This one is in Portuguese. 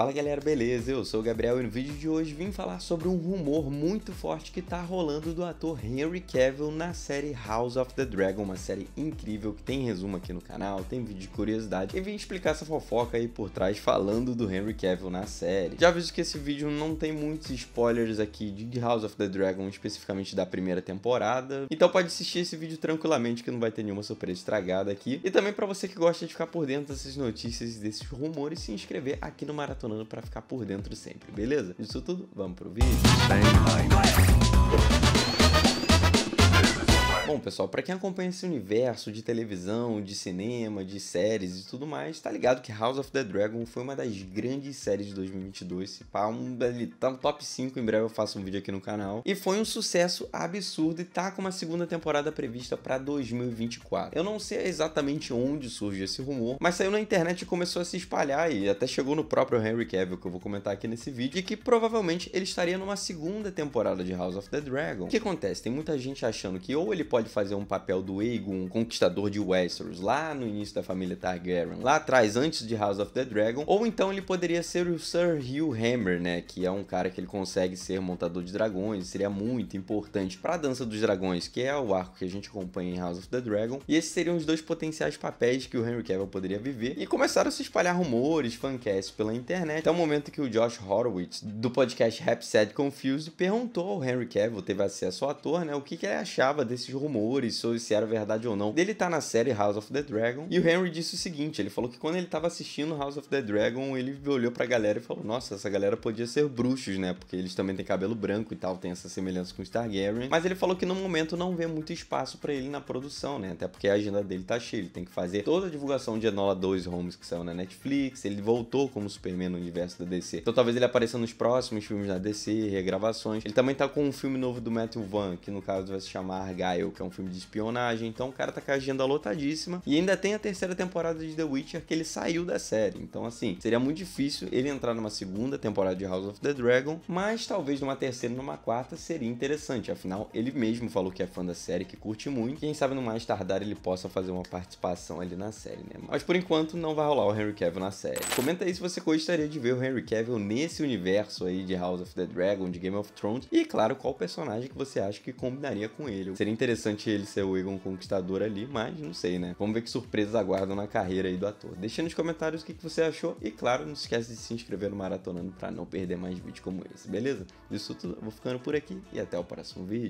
Fala galera, beleza? Eu sou o Gabriel e no vídeo de hoje vim falar sobre um rumor muito forte que tá rolando do ator Henry Cavill na série House of the Dragon, uma série incrível que tem resumo aqui no canal, tem vídeo de curiosidade e vim explicar essa fofoca aí por trás falando do Henry Cavill na série. Já aviso que esse vídeo não tem muitos spoilers aqui de House of the Dragon, especificamente da primeira temporada, então pode assistir esse vídeo tranquilamente que não vai ter nenhuma surpresa estragada aqui. E também para você que gosta de ficar por dentro dessas notícias e desses rumores, se inscrever aqui no Maratona funcionando para ficar por dentro sempre, beleza? Isso tudo, vamos pro vídeo. Bom, pessoal, para quem acompanha esse universo de televisão, de cinema, de séries e tudo mais, tá ligado que House of the Dragon foi uma das grandes séries de 2022. Se pá, um, tá um top 5, em breve eu faço um vídeo aqui no canal. E foi um sucesso absurdo e tá com uma segunda temporada prevista para 2024. Eu não sei exatamente onde surge esse rumor, mas saiu na internet e começou a se espalhar e até chegou no próprio Henry Cavill, que eu vou comentar aqui nesse vídeo, e que provavelmente ele estaria numa segunda temporada de House of the Dragon. O que acontece? Tem muita gente achando que ou ele pode pode fazer um papel do Aegon, um conquistador de Westeros, lá no início da família Targaryen, lá atrás, antes de House of the Dragon, ou então ele poderia ser o Sir Hugh Hammer, né, que é um cara que ele consegue ser montador de dragões, seria muito importante para a Dança dos Dragões, que é o arco que a gente acompanha em House of the Dragon, e esses seriam os dois potenciais papéis que o Henry Cavill poderia viver, e começaram a se espalhar rumores, fancasts pela internet, até o momento que o Josh Horowitz, do podcast Rap Sad Confused, perguntou ao Henry Cavill, teve acesso ao ator, né, o que, que ele achava desses rumores rumores sobre se era verdade ou não, dele tá na série House of the Dragon. E o Henry disse o seguinte: ele falou que quando ele tava assistindo House of the Dragon, ele olhou pra galera e falou: Nossa, essa galera podia ser bruxos, né? Porque eles também têm cabelo branco e tal, tem essa semelhança com o Stargaryen. Mas ele falou que no momento não vê muito espaço para ele na produção, né? Até porque a agenda dele tá cheia, ele tem que fazer toda a divulgação de Enola 2 homes que saiu na Netflix, ele voltou como Superman no universo da DC. Então talvez ele apareça nos próximos filmes da DC, regravações. Ele também tá com um filme novo do Matthew Vaughn, que no caso vai se chamar Argyle, que é um filme de espionagem. Então o cara tá com a agenda lotadíssima. E ainda tem a terceira temporada de The Witcher que ele saiu da série. Então, assim, seria muito difícil ele entrar numa segunda temporada de House of the Dragon, mas talvez numa terceira e numa quarta seria interessante. Afinal, ele mesmo falou que é fã da série, que curte muito. Quem sabe no mais tardar ele possa fazer uma participação ali na série, né? Mas por enquanto não vai rolar o Henry Cavill na série. Comenta aí se você gostaria de ver o Henry Cavill nesse universo aí de House of the Dragon, de Game of Thrones, e claro, qual personagem que você acha que combinaria com ele. Seria interessante interessante ele ser o Egon Conquistador ali, mas não sei, né? Vamos ver que surpresas aguardam na carreira aí do ator. Deixa nos comentários o que você achou e, claro, não esquece de se inscrever no Maratonando para não perder mais vídeos como esse, beleza? Isso tudo, eu vou ficando por aqui e até o próximo vídeo.